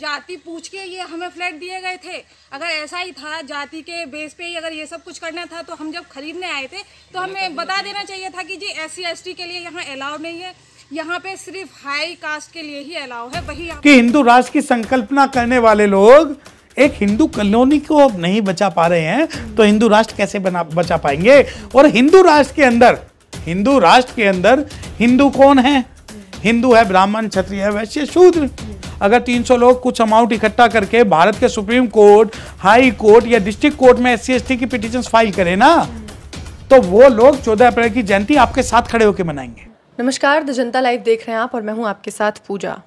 जाति पूछ के ये हमें फ्लैट दिए गए थे अगर ऐसा ही था जाति के बेस पे ही अगर ये सब कुछ करना था तो हम जब खरीदने आए थे तो हमें बता देना चाहिए था कि जी एस सी के लिए यहाँ अलाउ नहीं है यहाँ पे सिर्फ हाई कास्ट के लिए ही अलाउ है वही कि हिंदू राष्ट्र की संकल्पना करने वाले लोग एक हिंदू कॉलोनी को नहीं बचा पा रहे हैं तो हिंदू राष्ट्र कैसे बना बचा पाएंगे और हिंदू राष्ट्र के अंदर हिंदू राष्ट्र के अंदर हिंदू कौन है हिंदू है ब्राह्मण क्षत्रिय है वैश्य शूद्र अगर 300 लोग कुछ अमाउंट इकट्ठा करके भारत के सुप्रीम कोर्ट हाई कोर्ट या डिस्ट्रिक्ट कोर्ट में एस सी की पिटिशन फाइल करें ना तो वो लोग चौदह अप्रैल की जयंती आपके साथ खड़े होकर मनाएंगे नमस्कार द जनता लाइव देख रहे हैं आप और मैं हूँ आपके साथ पूजा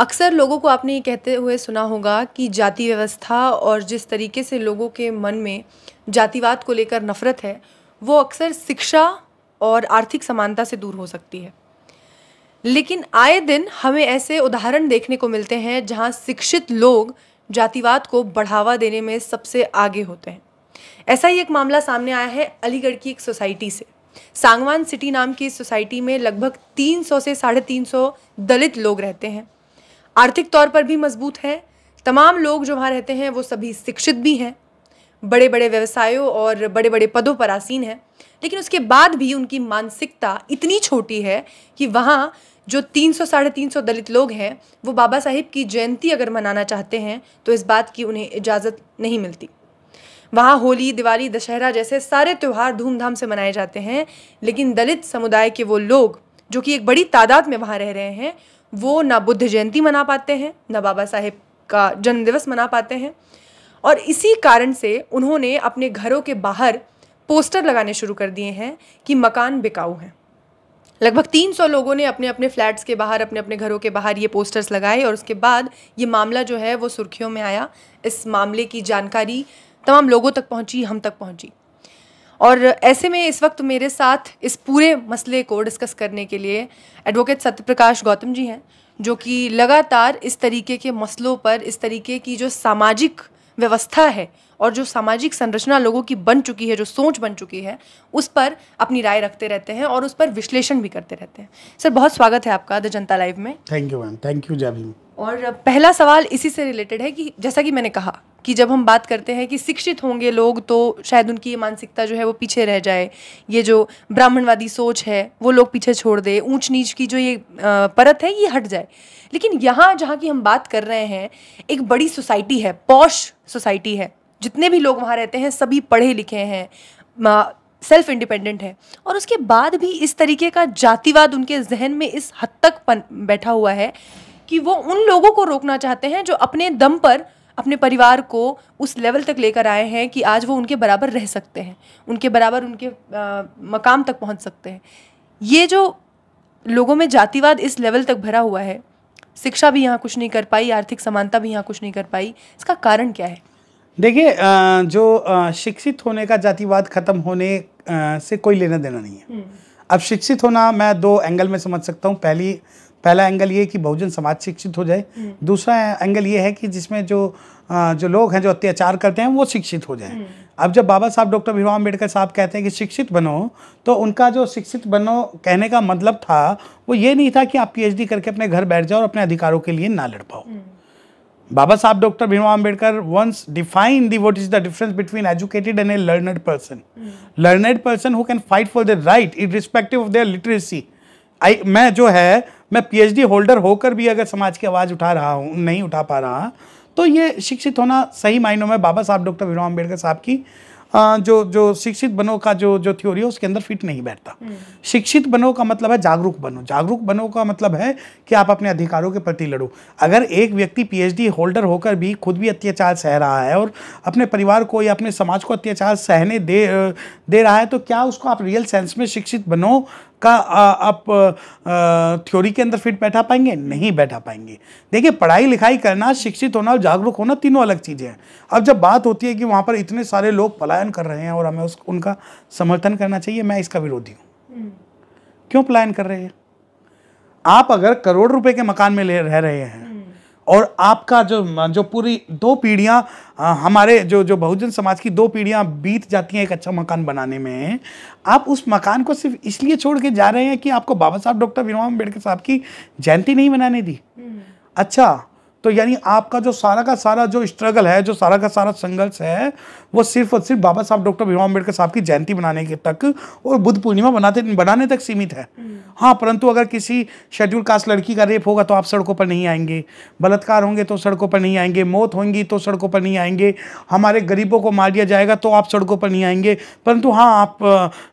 अक्सर लोगों को आपने ये कहते हुए सुना होगा कि जाति व्यवस्था और जिस तरीके से लोगों के मन में जातिवाद को लेकर नफरत है वो अक्सर शिक्षा और आर्थिक समानता से दूर हो सकती है लेकिन आए दिन हमें ऐसे उदाहरण देखने को मिलते हैं जहां शिक्षित लोग जातिवाद को बढ़ावा देने में सबसे आगे होते हैं ऐसा ही एक मामला सामने आया है अलीगढ़ की एक सोसाइटी से सांगवान सिटी नाम की इस सोसाइटी में लगभग 300 से साढ़े तीन दलित लोग रहते हैं आर्थिक तौर पर भी मजबूत हैं तमाम लोग जो वहाँ रहते हैं वो सभी शिक्षित भी हैं बड़े बड़े व्यवसायों और बड़े बड़े पदों पर आसीन हैं लेकिन उसके बाद भी उनकी मानसिकता इतनी छोटी है कि वहाँ जो तीन सौ साढ़े तीन सौ दलित लोग हैं वो बाबा साहिब की जयंती अगर मनाना चाहते हैं तो इस बात की उन्हें इजाज़त नहीं मिलती वहाँ होली दिवाली दशहरा जैसे सारे त्यौहार धूमधाम से मनाए जाते हैं लेकिन दलित समुदाय के वो लोग जो कि एक बड़ी तादाद में वहाँ रह रहे हैं वो ना बुद्ध जयंती मना पाते हैं ना बाबा साहेब का जन्मदिवस मना पाते हैं और इसी कारण से उन्होंने अपने घरों के बाहर पोस्टर लगाने शुरू कर दिए हैं कि मकान बिकाऊ हैं लगभग 300 लोगों ने अपने अपने फ्लैट्स के बाहर अपने अपने घरों के बाहर ये पोस्टर्स लगाए और उसके बाद ये मामला जो है वो सुर्खियों में आया इस मामले की जानकारी तमाम लोगों तक पहुंची हम तक पहुंची और ऐसे में इस वक्त मेरे साथ इस पूरे मसले को डिस्कस करने के लिए एडवोकेट सत्यप्रकाश गौतम जी हैं जो कि लगातार इस तरीके के मसलों पर इस तरीके की जो सामाजिक व्यवस्था है और जो सामाजिक संरचना लोगों की बन चुकी है जो सोच बन चुकी है उस पर अपनी राय रखते रहते हैं और उस पर विश्लेषण भी करते रहते हैं सर बहुत स्वागत है आपका द जनता लाइव में thank you ma'am thank you जाभी और पहला सवाल इसी से रिलेटेड है कि जैसा कि मैंने कहा कि जब हम बात करते हैं कि शिक्षित होंगे लोग तो शायद उनकी ये मानसिकता जो है वो पीछे रह जाए ये जो ब्राह्मणवादी सोच है वो लोग पीछे छोड़ दे ऊंच नीच की जो ये परत है ये हट जाए लेकिन यहाँ जहाँ की हम बात कर रहे हैं एक बड़ी सोसाइटी है पौश सोसाइटी है जितने भी लोग वहाँ रहते हैं सभी पढ़े लिखे हैं सेल्फ इंडिपेंडेंट है और उसके बाद भी इस तरीके का जातिवाद उनके जहन में इस हद तक पन बैठा हुआ है कि वो उन लोगों को रोकना चाहते हैं जो अपने दम पर अपने परिवार को उस लेवल तक लेकर आए हैं कि आज वो उनके बराबर रह सकते हैं उनके बराबर उनके आ, मकाम तक पहुंच सकते हैं ये जो लोगों में जातिवाद इस लेवल तक भरा हुआ है शिक्षा भी यहाँ कुछ नहीं कर पाई आर्थिक समानता भी यहाँ कुछ नहीं कर पाई इसका कारण क्या है देखिए जो शिक्षित होने का जातिवाद खत्म होने से कोई लेना देना नहीं है हम्म। अब शिक्षित होना मैं दो एंगल में समझ सकता हूँ पहली पहला एंगल ये कि बहुजन समाज शिक्षित हो जाए हम्म। दूसरा एंगल ये है कि जिसमें जो जो लोग हैं जो अत्याचार करते हैं वो शिक्षित हो जाए हम्म। अब जब बाबा साहब डॉक्टर भीमराव अम्बेडकर साहब कहते हैं कि शिक्षित बनो तो उनका जो शिक्षित बनो कहने का मतलब था वो ये नहीं था कि आप पीएचडी करके अपने घर बैठ जाओ और अपने अधिकारों के लिए ना लड़ पाओ हम्म। Baba Saheb doctor Bhimrao Ambedkar once define the what is the difference between educated and a learned person learned person who can fight for the right in respective of their literacy I मैं जो है मैं पीएचडी होल्डर होकर भी अगर समाज की आवाज़ उठा रहा हूँ नहीं उठा पा रहा तो ये शिक्षित होना सही मायनों में बाबा साहब डॉक्टर भीमराव अम्बेडकर साहब की जो जो शिक्षित बनो का जो जो थ्योरी है उसके अंदर फिट नहीं बैठता हम्म। शिक्षित बनो का मतलब है जागरूक बनो जागरूक बनो का मतलब है कि आप अपने अधिकारों के प्रति लड़ो अगर एक व्यक्ति पीएचडी होल्डर होकर भी खुद भी अत्याचार सह रहा है और अपने परिवार को या अपने समाज को अत्याचार सहने दे दे रहा है तो क्या उसको आप रियल सेंस में शिक्षित बनो का आप थ्योरी के अंदर फिट बैठा पाएंगे नहीं बैठा पाएंगे देखिए पढ़ाई लिखाई करना शिक्षित होना और जागरूक होना तीनों अलग चीज़ें हैं अब जब बात होती है कि वहाँ पर इतने सारे लोग पलायन कर रहे हैं और हमें उस उनका समर्थन करना चाहिए मैं इसका विरोधी हूँ हम्म। क्यों पलायन कर रहे हैं आप अगर करोड़ रुपए के मकान में ले रह रहे हैं और आपका जो जो पूरी दो पीढ़ियाँ हमारे जो जो बहुजन समाज की दो पीढ़ियाँ बीत जाती हैं एक अच्छा मकान बनाने में आप उस मकान को सिर्फ इसलिए छोड़ के जा रहे हैं कि आपको बाबा साहब डॉक्टर भीमराव अम्बेडकर साहब की जयंती नहीं मनाने दी हम्म। अच्छा तो यानी आपका जो सारा का सारा जो स्ट्रगल है जो सारा का सारा संघर्ष है वो सिर्फ और सिर्फ बाबा साहब डॉक्टर भीमराव अम्बेडकर साहब की जयंती बनाने के तक और बुद्ध पूर्णिमा बनाते बनाने तक सीमित है हम्म। हाँ परंतु अगर किसी शेड्यूल कास्ट लड़की का रेप होगा तो आप सड़कों पर नहीं आएंगे बलात्कार होंगे तो सड़कों पर नहीं आएंगे मौत होंगी तो सड़कों पर नहीं आएंगे हमारे गरीबों को मार दिया जाएगा तो आप सड़कों पर नहीं आएंगे परंतु हाँ आप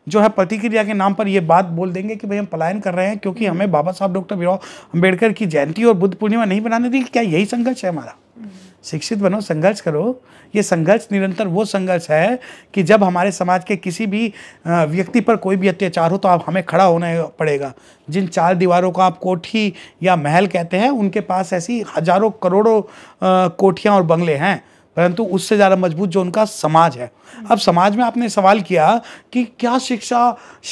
जो है प्रतिक्रिया के नाम पर यह बात बोल देंगे कि भाई हम पलायन कर रहे हैं क्योंकि हम्म। हमें बाबा साहब डॉक्टर भीमराव अम्बेडकर की जयंती और बुद्ध पूर्णिमा नहीं बनाने दी क्या ये यही संघर्ष है हमारा शिक्षित बनो संघर्ष करो ये संघर्ष निरंतर वो संघर्ष है कि जब हमारे समाज के किसी भी व्यक्ति पर कोई भी अत्याचार हो तो आप हमें खड़ा होना पड़ेगा जिन चार दीवारों को आप कोठी या महल कहते हैं उनके पास ऐसी हजारों करोड़ों कोठियाँ और बंगले हैं परंतु उससे ज़्यादा मजबूत जो उनका समाज है अब समाज में आपने सवाल किया कि क्या शिक्षा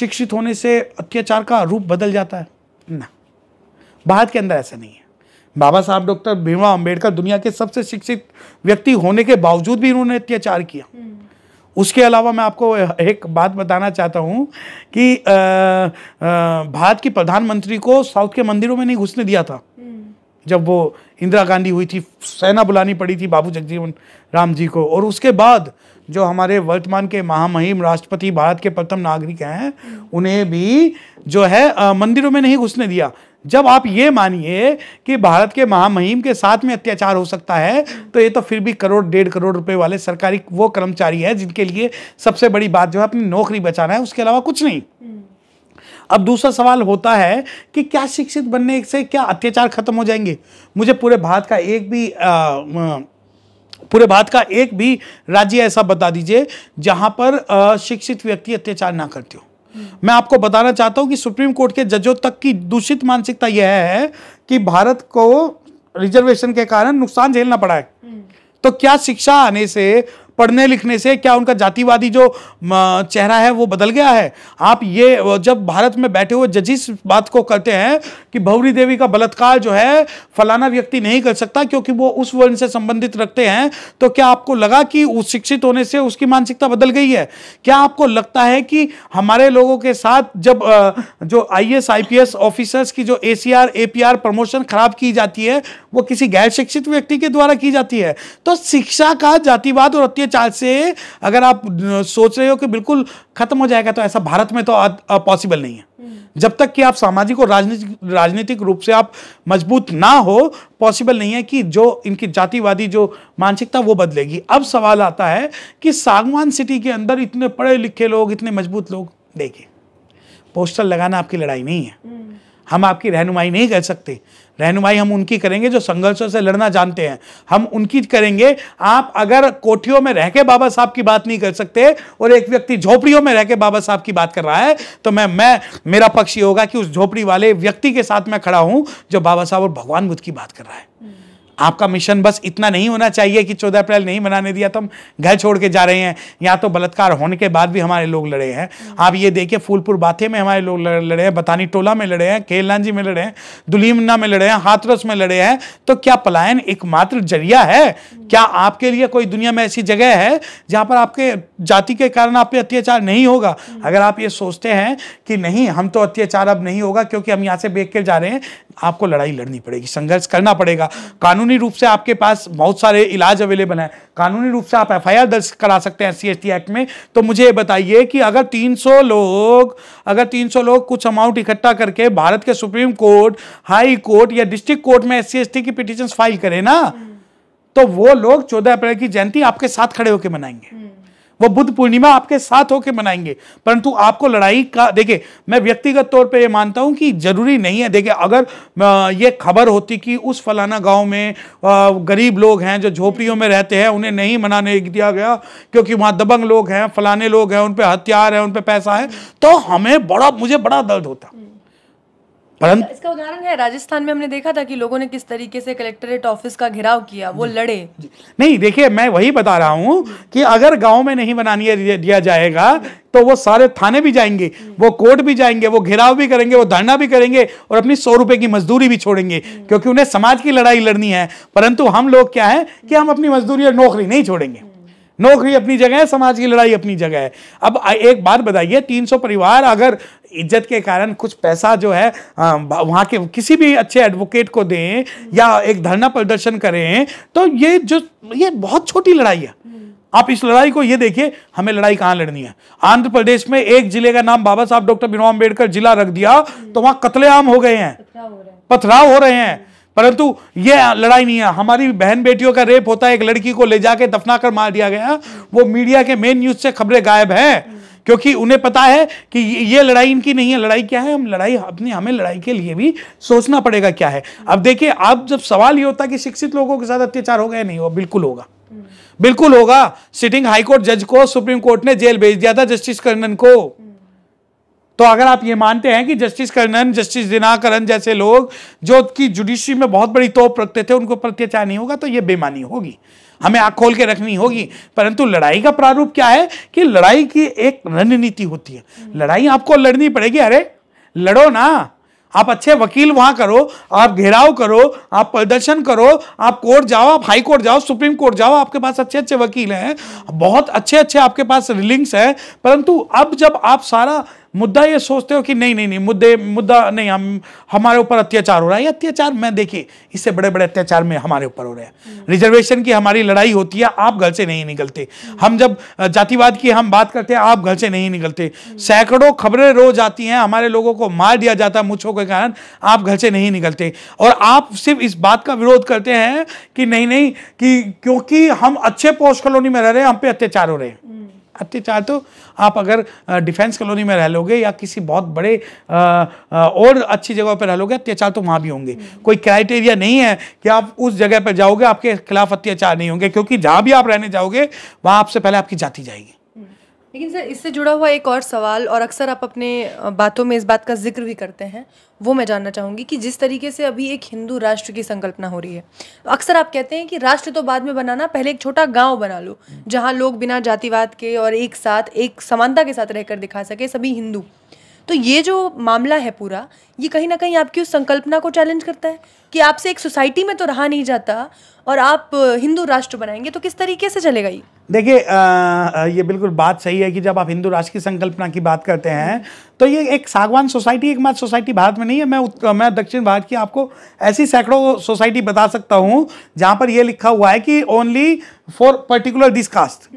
शिक्षित होने से अत्याचार का रूप बदल जाता है ना भारत के अंदर ऐसा नहीं है बाबा साहब डॉक्टर भीमराव अम्बेडकर दुनिया के सबसे शिक्षित व्यक्ति होने के बावजूद भी उन्होंने अत्याचार किया हम्म। उसके अलावा मैं आपको एक बात बताना चाहता हूँ कि भारत की प्रधानमंत्री को साउथ के मंदिरों में नहीं घुसने दिया था हम्म। जब वो इंदिरा गांधी हुई थी सेना बुलानी पड़ी थी बाबू जगजीवन राम जी को और उसके बाद जो हमारे वर्तमान के महामहिम राष्ट्रपति भारत के प्रथम नागरिक हैं हम्म। उन्हें भी जो है आ, मंदिरों में नहीं घुसने दिया जब आप ये मानिए कि भारत के महामहिम के साथ में अत्याचार हो सकता है तो ये तो फिर भी करोड़ डेढ़ करोड़ रुपए वाले सरकारी वो कर्मचारी है जिनके लिए सबसे बड़ी बात जो है अपनी नौकरी बचाना है उसके अलावा कुछ नहीं अब दूसरा सवाल होता है कि क्या शिक्षित बनने से क्या अत्याचार खत्म हो जाएंगे मुझे पूरे भारत का एक भी आ, पूरे भारत का एक भी राज्य ऐसा बता दीजिए जहां पर शिक्षित व्यक्ति अत्याचार ना करते हो मैं आपको बताना चाहता हूं कि सुप्रीम कोर्ट के जजों तक की दूषित मानसिकता यह है कि भारत को रिजर्वेशन के कारण नुकसान झेलना पड़ा है हम्म। तो क्या शिक्षा आने से पढ़ने लिखने से क्या उनका जातिवादी जो चेहरा है वो बदल गया है आप ये जब भारत में बैठे हुए जजिस बात को करते हैं कि भौरी देवी का बलात्कार जो है फलाना व्यक्ति नहीं कर सकता क्योंकि वो उस वर्ण से संबंधित रखते हैं तो क्या आपको लगा कि उस शिक्षित होने से उसकी मानसिकता बदल गई है क्या आपको लगता है कि हमारे लोगों के साथ जब जो आई एस ऑफिसर्स की जो ए सी प्रमोशन खराब की जाती है वो किसी गैर शिक्षित व्यक्ति के द्वारा की जाती है तो शिक्षा का जातिवाद और अत्य ये चार्ज से अगर आप सोच रहे हो कि बिल्कुल खत्म हो जाएगा तो ऐसा भारत में तो पॉसिबल नहीं है हम्म। जब तक कि आप सामाजिक और राजनीतिक राजनीतिक रूप से आप मजबूत ना हो पॉसिबल नहीं है कि जो इनकी जातिवादी जो मानसिकता वो बदलेगी अब सवाल आता है कि सागवान सिटी के अंदर इतने पढ़े लिखे लोग इतने मजबूत लोग देखिए पोस्टर लगाना आपकी लड़ाई नहीं है हम्म। हम आपकी रहनुमाई नहीं कर सकते रहनुमाई हम उनकी करेंगे जो संघर्षों से लड़ना जानते हैं हम उनकी करेंगे आप अगर कोठियों में रह के बाबा साहब की बात नहीं कर सकते और एक व्यक्ति झोपड़ियों में रह के बाबा साहब की बात कर रहा है तो मैं मैं मेरा पक्ष ये होगा कि उस झोपड़ी वाले व्यक्ति के साथ मैं खड़ा हूं जो बाबा साहब और भगवान बुद्ध की बात कर रहा है आपका मिशन बस इतना नहीं होना चाहिए कि चौदह अप्रैल नहीं मनाने दिया तो हम घर छोड़ के जा रहे हैं या तो बलात्कार होने के बाद भी हमारे लोग लड़े हैं आप ये देखिए फूलपुर बाथे में हमारे लोग लड़े हैं बतानी टोला में लड़े हैं केलांजी में लड़े हैं दुलीमना में लड़े हैं हाथरस में लड़े हैं तो क्या पलायन एकमात्र जरिया है क्या आपके लिए कोई दुनिया में ऐसी जगह है जहाँ पर आपके जाति के कारण आप पे अत्याचार नहीं होगा अगर आप ये सोचते हैं कि नहीं हम तो अत्याचार अब नहीं होगा क्योंकि हम यहाँ से बेच के जा रहे हैं आपको लड़ाई लड़नी पड़ेगी संघर्ष करना पड़ेगा कानूनी रूप से आपके पास बहुत सारे इलाज अवेलेबल हैं कानूनी रूप से आप एफ दर्ज करा सकते हैं सी एस एक्ट में तो मुझे बताइए कि अगर 300 लोग अगर 300 लोग कुछ अमाउंट इकट्ठा करके भारत के सुप्रीम कोर्ट हाई कोर्ट या डिस्ट्रिक्ट कोर्ट में एस सी की पिटिशन फाइल करें ना तो वो लोग चौदह अप्रैल की जयंती आपके साथ खड़े होकर मनाएंगे हम्म। वो बुद्ध पूर्णिमा आपके साथ होके मनाएंगे परंतु आपको लड़ाई का देखिए मैं व्यक्तिगत तौर पे ये मानता हूँ कि जरूरी नहीं है देखिए अगर ये खबर होती कि उस फलाना गांव में गरीब लोग हैं जो झोपड़ियों में रहते हैं उन्हें नहीं मनाने दिया गया क्योंकि वहाँ दबंग लोग हैं फलाने लोग हैं उन पर हथियार है उन पर पैसा है तो हमें बड़ा मुझे बड़ा दर्द होता परंतु इसका उदाहरण है राजस्थान में हमने देखा था कि लोगों ने किस तरीके से कलेक्टरेट ऑफिस का घेराव किया वो लड़े नहीं देखिए मैं वही बता रहा हूँ कि अगर गांव में नहीं बनाने दिया जाएगा तो वो सारे थाने भी जाएंगे वो कोर्ट भी जाएंगे वो घेराव भी करेंगे वो धरना भी करेंगे और अपनी सौ रुपए की मजदूरी भी छोड़ेंगे क्योंकि उन्हें समाज की लड़ाई लड़नी है परंतु हम लोग क्या है कि हम अपनी मजदूरी और नौकरी नहीं छोड़ेंगे नौकरी अपनी जगह है समाज की लड़ाई अपनी जगह है अब एक बात बताइए 300 परिवार अगर इज्जत के कारण कुछ पैसा जो है हाँ, वहाँ के किसी भी अच्छे एडवोकेट को दें या एक धरना प्रदर्शन करें तो ये जो ये बहुत छोटी लड़ाई है हम्म। आप इस लड़ाई को ये देखिए हमें लड़ाई कहाँ लड़नी है आंध्र प्रदेश में एक जिले का नाम बाबा साहब डॉक्टर भीम अम्बेडकर जिला रख दिया हम्म। तो वहाँ कतलेआम हो गए हैं पथराव हो रहे हैं परंतु ये लड़ाई नहीं है हमारी बहन बेटियों का रेप होता है एक लड़की को ले जाके दफना कर मार दिया गया हम्म। वो मीडिया के मेन न्यूज से खबरें गायब हैं क्योंकि उन्हें पता है कि ये लड़ाई इनकी नहीं है लड़ाई क्या है हम लड़ाई अपनी हमें लड़ाई के लिए भी सोचना पड़ेगा क्या है अब देखिए अब जब सवाल ये होता है कि शिक्षित लोगों के साथ अत्याचार हो गया नहीं हो बिल्कुल होगा हम्म। बिल्कुल होगा सिटिंग हाईकोर्ट जज को सुप्रीम कोर्ट ने जेल भेज दिया था जस्टिस कर्णन को हम्म। तो अगर आप ये मानते हैं कि जस्टिस कर्णन जस्टिस दिनाकरण जैसे लोग जो कि जुडिशरी में बहुत बड़ी तोप रखते थे उनको प्रत्याचार अत्याचार नहीं होगा तो ये बेमानी होगी हमें आँख खोल के रखनी होगी परंतु लड़ाई का प्रारूप क्या है कि लड़ाई की एक रणनीति होती है लड़ाई आपको लड़नी पड़ेगी अरे लड़ो ना आप अच्छे वकील वहां करो आप घेराव करो आप प्रदर्शन करो आप कोर्ट जाओ आप हाई कोर्ट जाओ सुप्रीम कोर्ट जाओ आपके पास अच्छे अच्छे वकील हैं बहुत अच्छे अच्छे आपके पास रिलिंग्स हैं परंतु अब जब आप सारा मुद्दा ये सोचते हो कि नहीं नहीं नहीं मुद्दे मुद्दा नहीं हम हमारे ऊपर अत्याचार हो रहा है ये अत्याचार मैं देखिए इससे बड़े बड़े अत्याचार में हमारे ऊपर हो रहे हैं हम्म। रिजर्वेशन की हमारी लड़ाई होती है आप घर से नहीं निकलते हम्म। हम जब जातिवाद की हम बात करते हैं आप घर से नहीं निकलते हम्म। सैकड़ों खबरें रोज आती हैं हमारे लोगों को मार दिया जाता है मुछों के कारण आप घर से नहीं निकलते और आप सिर्फ इस बात का विरोध करते हैं कि नहीं नहीं कि क्योंकि हम अच्छे पोस्ट कॉलोनी में रह रहे हैं हम पे अत्याचार हो रहे हैं अत्याचार तो आप अगर डिफेंस कॉलोनी में रह लोगे या किसी बहुत बड़े और अच्छी जगह पर रह लोगे अत्याचार तो वहाँ भी होंगे हम्म। कोई क्राइटेरिया नहीं है कि आप उस जगह पर जाओगे आपके खिलाफ अत्याचार नहीं होंगे क्योंकि जहाँ भी आप रहने जाओगे वहाँ आपसे पहले आपकी जाति जाएगी लेकिन सर इससे जुड़ा हुआ एक और सवाल और अक्सर आप अपने बातों में इस बात का जिक्र भी करते हैं वो मैं जानना चाहूँगी कि जिस तरीके से अभी एक हिंदू राष्ट्र की संकल्पना हो रही है अक्सर आप कहते हैं कि राष्ट्र तो बाद में बनाना पहले एक छोटा गांव बना लो जहाँ लोग बिना जातिवाद के और एक साथ एक समानता के साथ रहकर दिखा सके सभी हिंदू तो ये जो मामला है पूरा ये कहीं ना कहीं आपकी उस संकल्पना को चैलेंज करता है कि आपसे एक सोसाइटी में तो रहा नहीं जाता और आप हिंदू राष्ट्र बनाएंगे तो किस तरीके से चलेगा ये देखिए ये बिल्कुल बात सही है कि जब आप हिंदू राष्ट्र की संकल्पना की बात करते हैं तो ये एक सागवान सोसाइटी एकमात्र सोसाइटी भारत में नहीं है मैं मैं दक्षिण भारत की आपको ऐसी सैकड़ों सोसाइटी बता सकता हूँ जहाँ पर ये लिखा हुआ है कि only for particular this caste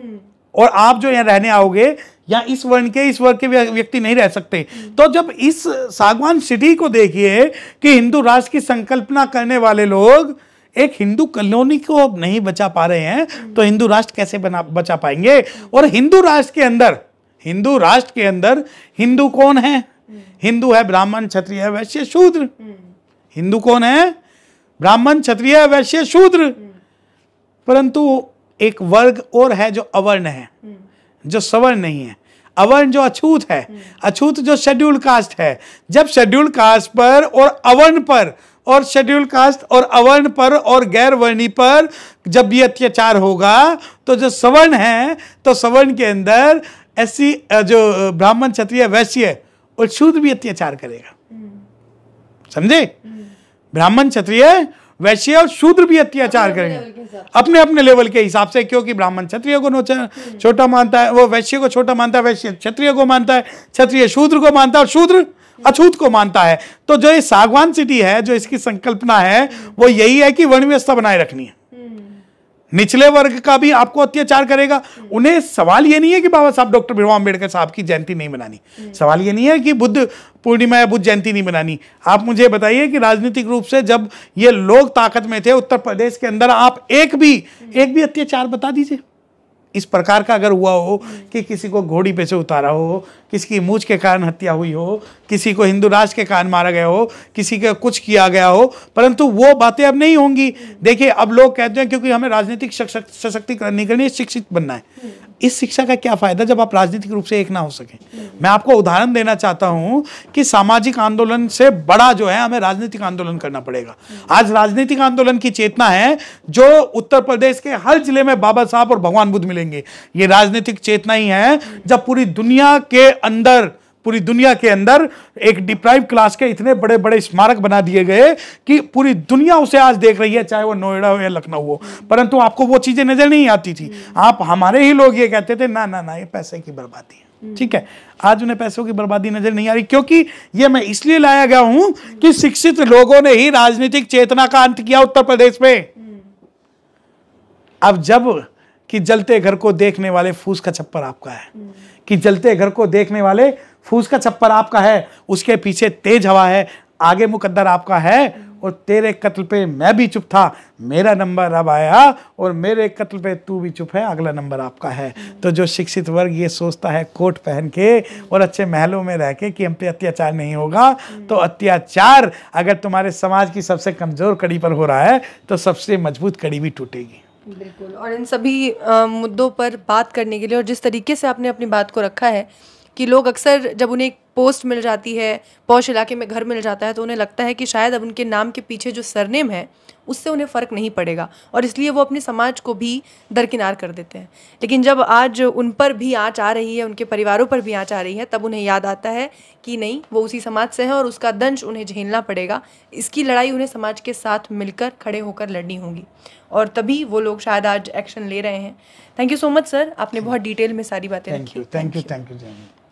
और आप जो यहाँ रहने आओगे या इस वर्ण के इस वर्ग के व्यक्ति नहीं रह सकते हम्म। तो जब इस सागवान सिटी को देखिए कि हिंदू राष्ट्र की संकल्पना करने वाले लोग एक हिंदू कॉलोनी को अब नहीं बचा पा रहे हैं तो हिंदू राष्ट्र कैसे बना बचा पाएंगे और हिंदू राष्ट्र के अंदर हिंदू राष्ट्र के अंदर हिंदू कौन है हिंदू है ब्राह्मण क्षत्रिय वैश्य शूद्र हिंदू कौन है ब्राह्मण क्षत्रिय वैश्य शूद्र परंतु एक वर्ग और है जो अवर्ण है जो सवर्ण नहीं है अवर्ण जो अछूत है अछूत जो शेड्यूल कास्ट है जब शेड्यूल कास्ट पर और अवर्ण पर और शेड्यूल कास्ट और अवर्ण पर और गैर वर्णी पर जब ये अत्याचार होगा तो जो सवर्ण है तो सवर्ण के अंदर ऐसी जो ब्राह्मण क्षत्रिय वैश्य और शूद्र भी अत्याचार करेगा हम्म। समझे हम्म। ब्राह्मण क्षत्रिय वैश्य और शूद्र भी अत्याचार करेंगे अपने अपने लेवल के हिसाब से क्योंकि ब्राह्मण क्षत्रिय को हम्म। छोटा मानता है वो वैश्य को छोटा मानता है वैश्य क्षत्रिय को मानता है क्षत्रिय शूद्र को मानता है और शूद्र अछूत को मानता है तो जो ये सागवान सिटी है जो इसकी संकल्पना है वो यही है कि वर्ण व्यवस्था बनाए रखनी है निचले वर्ग का भी आपको अत्याचार करेगा उन्हें सवाल ये नहीं है कि बाबा साहब डॉक्टर भीमराव अम्बेडकर साहब की जयंती नहीं मनानी सवाल ये नहीं है कि बुद्ध पूर्णिमा या बुद्ध जयंती नहीं मनानी आप मुझे बताइए कि राजनीतिक रूप से जब ये लोग ताकत में थे उत्तर प्रदेश के अंदर आप एक भी एक भी अत्याचार बता दीजिए इस प्रकार का अगर हुआ हो कि किसी को घोड़ी पे से उतारा हो किसी की मूछ के कारण हत्या हुई हो किसी को हिंदू राज के कारण मारा गया हो किसी का कुछ किया गया हो परंतु वो बातें अब नहीं होंगी देखिए अब लोग कहते हैं क्योंकि हमें राजनीतिक सशक्तिकरण नहीं करनी है शिक्षित बनना है इस शिक्षा का क्या फायदा जब आप राजनीतिक रूप से एक ना हो सके मैं आपको उदाहरण देना चाहता हूं कि सामाजिक आंदोलन से बड़ा जो है हमें राजनीतिक आंदोलन करना पड़ेगा आज राजनीतिक आंदोलन की चेतना है जो उत्तर प्रदेश के हर जिले में बाबा साहब और भगवान बुद्ध मिलेंगे ये राजनीतिक चेतना ही है जब पूरी दुनिया के अंदर पूरी दुनिया के अंदर एक डिप्राइव क्लास के इतने बड़े बड़े स्मारक बना दिए गए कि पूरी दुनिया उसे आज देख रही है चाहे वो नोएडा हो या लखनऊ हो परंतु आपको वो चीज़ें नज़र नहीं आती थी आप हमारे ही लोग ये कहते थे ना ना ना ये पैसे की बर्बादी है हम्म। ठीक है आज उन्हें पैसों की बर्बादी नजर नहीं आ रही क्योंकि ये मैं इसलिए लाया गया हूं कि शिक्षित लोगों ने ही राजनीतिक चेतना का अंत किया उत्तर प्रदेश में हम्म। अब जब कि जलते घर को देखने वाले फूस का छप्पर आपका है कि जलते घर को देखने वाले फूस का छप्पर आपका है उसके पीछे तेज हवा है आगे मुकद्दर आपका है और तेरे कत्ल पे मैं भी चुप था मेरा नंबर अब आया और मेरे कत्ल पे तू भी चुप है अगला नंबर आपका है तो जो शिक्षित वर्ग ये सोचता है कोट पहन के और अच्छे महलों में रह के कि हम पे अत्याचार नहीं होगा तो अत्याचार अगर तुम्हारे समाज की सबसे कमज़ोर कड़ी पर हो रहा है तो सबसे मजबूत कड़ी भी टूटेगी बिल्कुल और इन सभी आ, मुद्दों पर बात करने के लिए और जिस तरीके से आपने अपनी बात को रखा है कि लोग अक्सर जब उन्हें पोस्ट मिल जाती है पौश इलाके में घर मिल जाता है तो उन्हें लगता है कि शायद अब उनके नाम के पीछे जो सरनेम है उससे उन्हें फ़र्क नहीं पड़ेगा और इसलिए वो अपने समाज को भी दरकिनार कर देते हैं लेकिन जब आज उन पर भी आँच आ रही है उनके परिवारों पर भी आँच आ रही है तब उन्हें याद आता है कि नहीं वो उसी समाज से हैं और उसका दंश उन्हें झेलना पड़ेगा इसकी लड़ाई उन्हें समाज के साथ मिलकर खड़े होकर लड़नी होगी और तभी वो लोग शायद आज एक्शन ले रहे हैं thank you so much sir आपने बहुत डिटेल में सारी बातें thank you thank you thank you